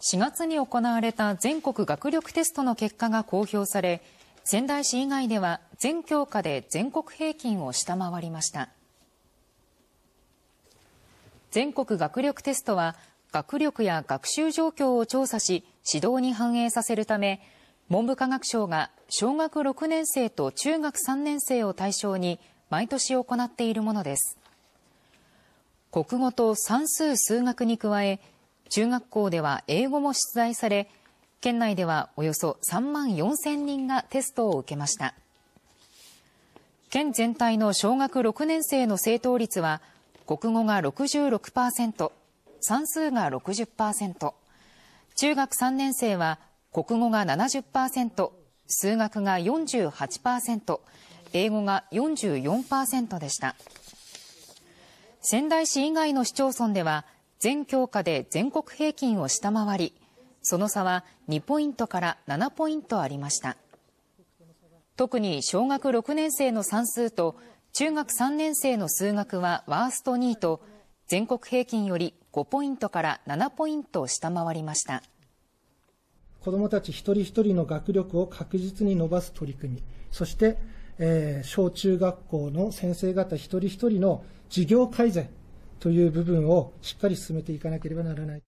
4月に行われた全国学力テストの結果が公表され仙台市以外では全教科で全国平均を下回りました全国学力テストは学力や学習状況を調査し指導に反映させるため文部科学省が小学6年生と中学3年生を対象に毎年行っているものです国語と算数数学に加え中学校では英語も出題され、県内ではおよそ3万4000人がテストを受けました。県全体の小学6年生の正答率は、国語が66%、算数が60%、中学3年生は国語が70%、数学が48%、英語が44%でした。仙台市以外の市町村では、全教科で全国平均を下回り、その差は2ポイントから7ポイントありました。特に小学6年生の算数と中学3年生の数学はワースト2位と、全国平均より5ポイントから7ポイント下回りました。子どもたち一人一人の学力を確実に伸ばす取り組み、そして、えー、小中学校の先生方一人一人の授業改善、という部分をしっかり進めていかなければならない。